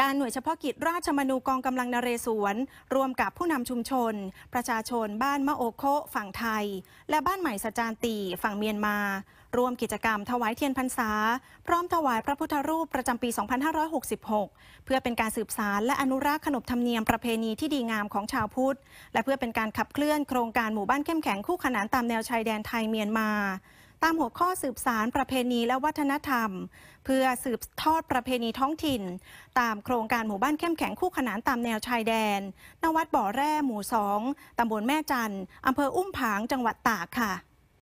ด้านหน่วยเฉพาะกิจราชมนูกองกำลังนเรศวรรวมกับผู้นำชุมชน ประชาชนบ้านมะโอโคฝั่งไทยและบ้านใหม่สจานตีฝั่งเมียนมาร่วมกิจกรรมถวายเทียนพรรษา พร้อมถวายพระพุทธรูปประจำปี 2566 เพื่อเป็นการสืบสารและอนุรักษ์ขนบธรรมเนียมประเพณีที่ดีงามของชาวพุทธ และเพื่อเป็นการขับเคลื่อนโครงการหมู่บ้านเข้มแข็งคู่ขนานตามแนวชายแดนไทยเมียนมาตามหัวข้อสืบสารประเพณีและวัฒนธรรม เพื่อสืบทอดประเพณีท้องถิ่น ตามโครงการหมู่บ้านเข้มแข็งคู่ขนานตามแนวชายแดน นวัดบ่อแร่หมู่สองตำบลแม่จัน อำเภออุ้มผางจังหวัดตากค่ะ